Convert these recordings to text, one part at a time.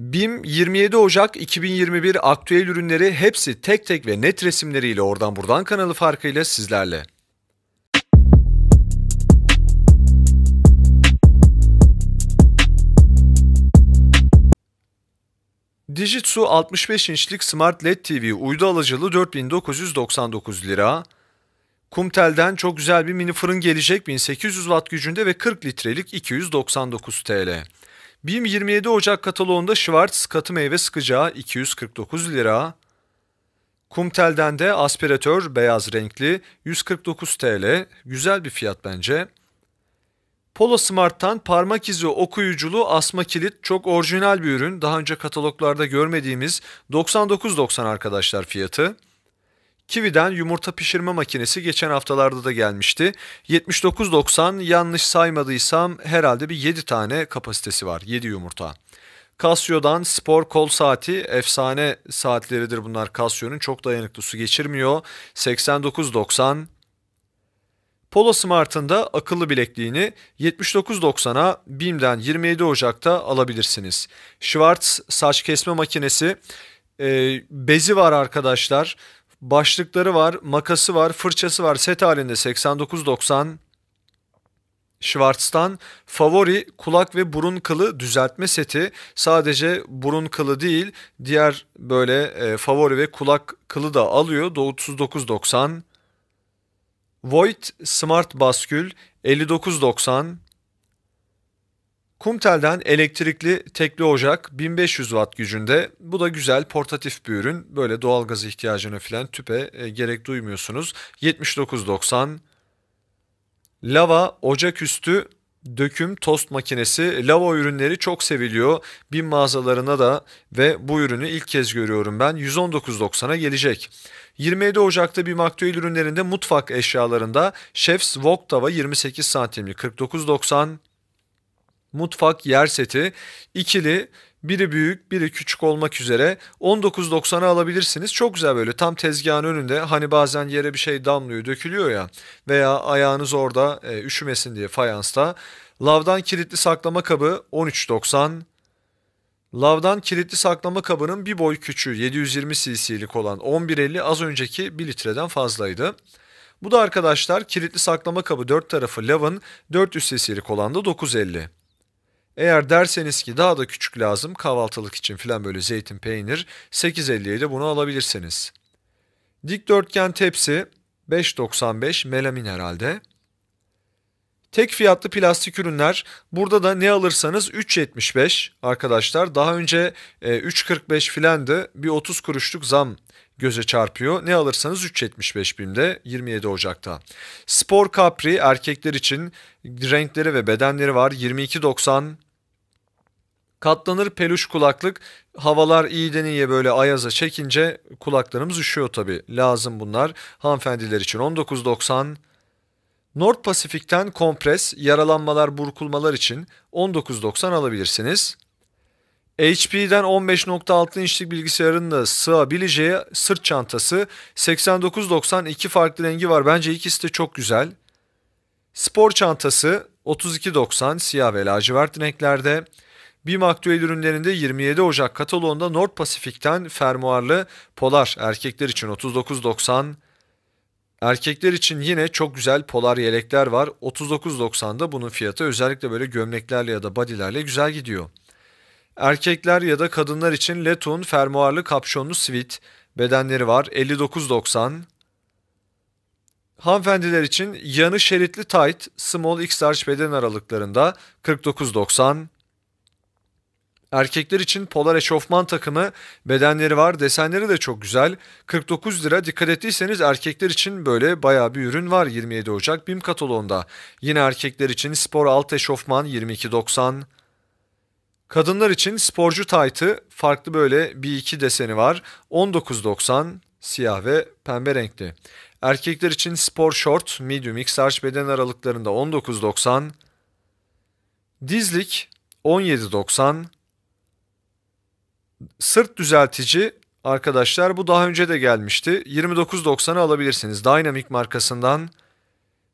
BİM 27 Ocak 2021 aktüel ürünleri hepsi tek tek ve net resimleriyle oradan buradan kanalı farkıyla sizlerle. Dijitsu 65 inçlik Smart LED TV uydu alıcılı 4999 lira. Kumtel'den çok güzel bir mini fırın gelecek 1800 watt gücünde ve 40 litrelik 299 TL. BİM 27 Ocak kataloğunda Schwartz katı meyve sıkacağı 249 lira. Kumtel'den de aspiratör beyaz renkli 149 TL. Güzel bir fiyat bence. Polo Smart'tan parmak izi okuyuculu asma kilit çok orijinal bir ürün. Daha önce kataloglarda görmediğimiz 99.90 arkadaşlar fiyatı. Kiwi'den yumurta pişirme makinesi geçen haftalarda da gelmişti. 79.90 yanlış saymadıysam herhalde bir 7 tane kapasitesi var. 7 yumurta. Casio'dan spor kol saati efsane saatleridir bunlar. Casio'nun çok dayanıklı su geçirmiyor. 89.90 Polo Smart'ın da akıllı bilekliğini 79.90'a BİM'den 27 Ocak'ta alabilirsiniz. Schwartz saç kesme makinesi e, bezi var arkadaşlar. Başlıkları var, makası var, fırçası var. Set halinde 89.90. Schwartz'tan favori kulak ve burun kılı düzeltme seti. Sadece burun kılı değil, diğer böyle e, favori ve kulak kılı da alıyor. 39.90. Void Smart Baskül 59.90. Kumtel'den elektrikli tekli ocak 1500 watt gücünde. Bu da güzel portatif bir ürün. Böyle doğalgaz ihtiyacını filan tüpe e, gerek duymuyorsunuz. 79.90 Lava ocak üstü döküm tost makinesi lava ürünleri çok seviliyor. Bin mağazalarına da ve bu ürünü ilk kez görüyorum ben. 119.90'a gelecek. 27 Ocak'ta bir maktüel ürünlerinde mutfak eşyalarında Chef's Wok tava 28 santimli 49.90 mutfak yer seti ikili biri büyük biri küçük olmak üzere 19.90'a alabilirsiniz. Çok güzel böyle tam tezgahın önünde hani bazen yere bir şey damlıyor dökülüyor ya veya ayağınız orada e, üşümesin diye fayansta. Lavdan kilitli saklama kabı 13.90. Lavdan kilitli saklama kabının bir boy küçüğü 720 cc'lik olan 11.50 az önceki 1 litreden fazlaydı. Bu da arkadaşlar kilitli saklama kabı 4 tarafı lavın 400 cc'lik olan da 950. Eğer derseniz ki daha da küçük lazım kahvaltılık için filan böyle zeytin peynir 8.50'ye de bunu alabilirsiniz. Dikdörtgen tepsi 5.95 melamin herhalde. Tek fiyatlı plastik ürünler burada da ne alırsanız 3.75 arkadaşlar. Daha önce 3.45 e, filandı bir 30 kuruşluk zam göze çarpıyor. Ne alırsanız 3.75 BİM'de 27 Ocak'ta. Spor Capri erkekler için renkleri ve bedenleri var 22.90 Katlanır peluş kulaklık. Havalar iyiden iyiye böyle ayaza çekince kulaklarımız üşüyor tabi. Lazım bunlar. Hanımefendiler için 19.90. North Pacific'ten kompres, yaralanmalar, burkulmalar için 19.90 alabilirsiniz. HP'den 15.6 inçlik bilgisayarın da sığabileceği sırt çantası 89.90 iki farklı rengi var. Bence ikisi de çok güzel. Spor çantası 32.90 siyah ve lacivert renklerde. BİM aktüel ürünlerinde 27 Ocak kataloğunda Nord Pasifik'ten fermuarlı Polar erkekler için 39.90 Erkekler için yine çok güzel polar yelekler var. 39.90'da bunun fiyatı özellikle böyle gömleklerle ya da badilerle güzel gidiyor. Erkekler ya da kadınlar için letun fermuarlı kapşonlu sweat bedenleri var. 59.90 Hanımefendiler için yanı şeritli tight small x large beden aralıklarında 49.90 Erkekler için polar eşofman takımı bedenleri var. Desenleri de çok güzel. 49 lira. Dikkat ettiyseniz erkekler için böyle baya bir ürün var 27 Ocak BİM kataloğunda. Yine erkekler için spor alt eşofman 22.90. Kadınlar için sporcu taytı farklı böyle bir iki deseni var. 19.90 siyah ve pembe renkli. Erkekler için spor short medium x large beden aralıklarında 19.90. Dizlik 17.90. Sırt düzeltici arkadaşlar bu daha önce de gelmişti. 29.90'ı alabilirsiniz. Dynamic markasından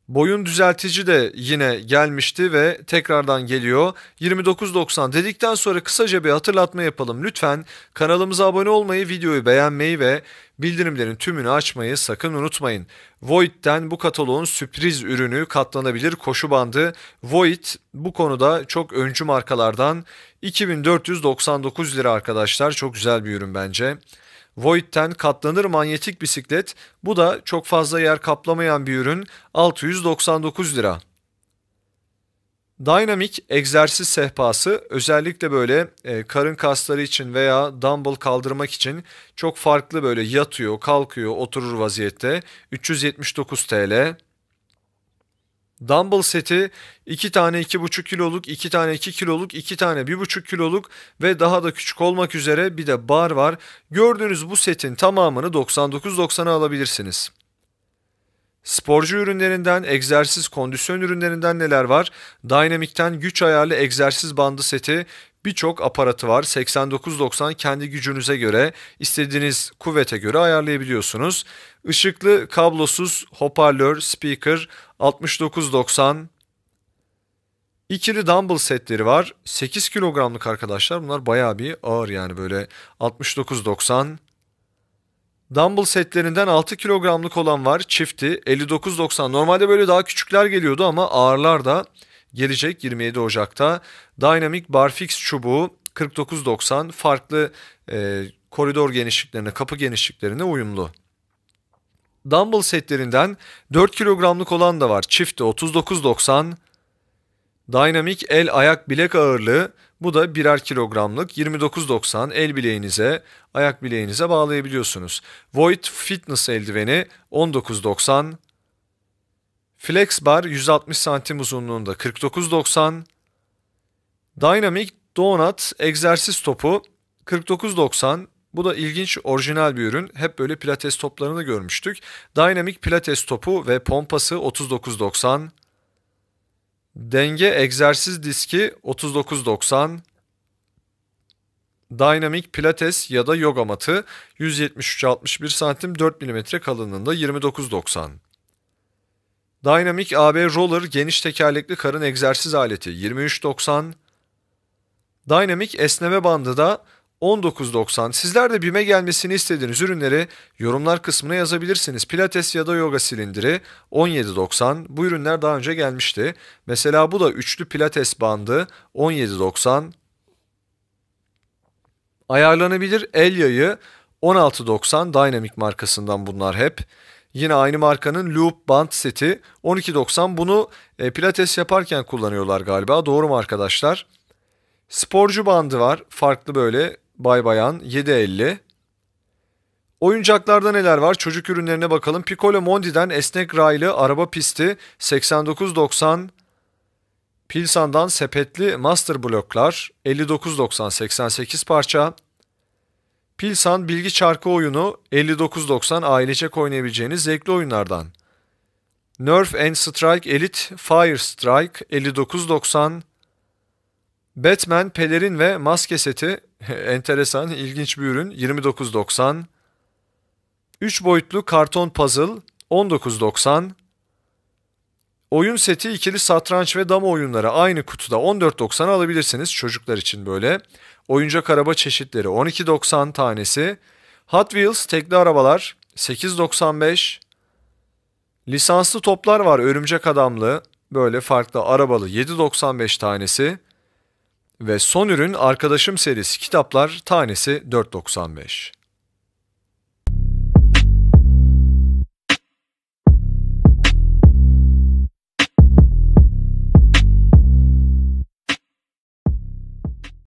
Boyun düzeltici de yine gelmişti ve tekrardan geliyor. 29.90 dedikten sonra kısaca bir hatırlatma yapalım. Lütfen kanalımıza abone olmayı, videoyu beğenmeyi ve bildirimlerin tümünü açmayı sakın unutmayın. Void'den bu kataloğun sürpriz ürünü katlanabilir koşu bandı. Void bu konuda çok öncü markalardan 2499 lira arkadaşlar. Çok güzel bir ürün bence. Void'ten katlanır manyetik bisiklet bu da çok fazla yer kaplamayan bir ürün 699 lira. Dynamic egzersiz sehpası özellikle böyle e, karın kasları için veya dumbbell kaldırmak için çok farklı böyle yatıyor, kalkıyor, oturur vaziyette 379 TL. Dumbbell seti 2 tane 2,5 kiloluk, 2 tane 2 kiloluk, 2 tane 1,5 kiloluk ve daha da küçük olmak üzere bir de bar var. Gördüğünüz bu setin tamamını 99.90'a alabilirsiniz. Sporcu ürünlerinden egzersiz kondisyon ürünlerinden neler var? Dynamic'ten güç ayarlı egzersiz bandı seti, birçok aparatı var. 89.90 kendi gücünüze göre, istediğiniz kuvvete göre ayarlayabiliyorsunuz. Işıklı kablosuz hoparlör, speaker 69.90 İkili dumbbell setleri var. 8 kilogramlık arkadaşlar. Bunlar bayağı bir ağır yani böyle 69.90. Dumble setlerinden 6 kilogramlık olan var. Çifti 59.90. Normalde böyle daha küçükler geliyordu ama ağırlar da gelecek 27 Ocak'ta. Dynamic Barfix çubuğu 49.90 farklı e, koridor genişliklerine, kapı genişliklerine uyumlu. Dumble setlerinden 4 kilogramlık olan da var. Çifti 39.90. Dynamic el ayak bilek ağırlığı bu da birer kilogramlık 29.90 el bileğinize, ayak bileğinize bağlayabiliyorsunuz. Void Fitness eldiveni 19.90. Flex Bar 160 santim uzunluğunda 49.90. Dynamic Donut egzersiz topu 49.90. Bu da ilginç orijinal bir ürün. Hep böyle pilates toplarını görmüştük. Dynamic pilates topu ve pompası 39.90. Denge egzersiz diski 39.90 Dynamic pilates ya da yoga matı 173-61 santim 4 mm kalınlığında 29.90 Dynamic AB Roller geniş tekerlekli karın egzersiz aleti 23.90 Dynamic esneme bandı da 19.90. Sizler de BİM'e gelmesini istediğiniz ürünleri yorumlar kısmına yazabilirsiniz. Pilates ya da yoga silindiri 17.90. Bu ürünler daha önce gelmişti. Mesela bu da üçlü pilates bandı 17.90. Ayarlanabilir el yayı 16.90 Dynamic markasından bunlar hep. Yine aynı markanın Loop Band seti 12.90. Bunu e, pilates yaparken kullanıyorlar galiba. Doğru mu arkadaşlar? Sporcu bandı var. Farklı böyle Bay Bayan 7.50. Oyuncaklarda neler var? Çocuk ürünlerine bakalım. Piccolo Mondi'den esnek raylı araba pisti 89.90. Pilsan'dan sepetli master bloklar 59.90 88 parça. Pilsan bilgi çarkı oyunu 59.90 ailecek oynayabileceğiniz zevkli oyunlardan. Nerf and Strike Elite Fire Strike 59.90 Batman pelerin ve maske seti enteresan, ilginç bir ürün 29.90. 3 boyutlu karton puzzle 19.90. Oyun seti ikili satranç ve dama oyunları aynı kutuda 14.90 alabilirsiniz çocuklar için böyle. Oyuncak araba çeşitleri 12.90 tanesi. Hot Wheels tekli arabalar 8.95. Lisanslı toplar var örümcek adamlı böyle farklı arabalı 7.95 tanesi ve son ürün arkadaşım serisi kitaplar tanesi 4.95.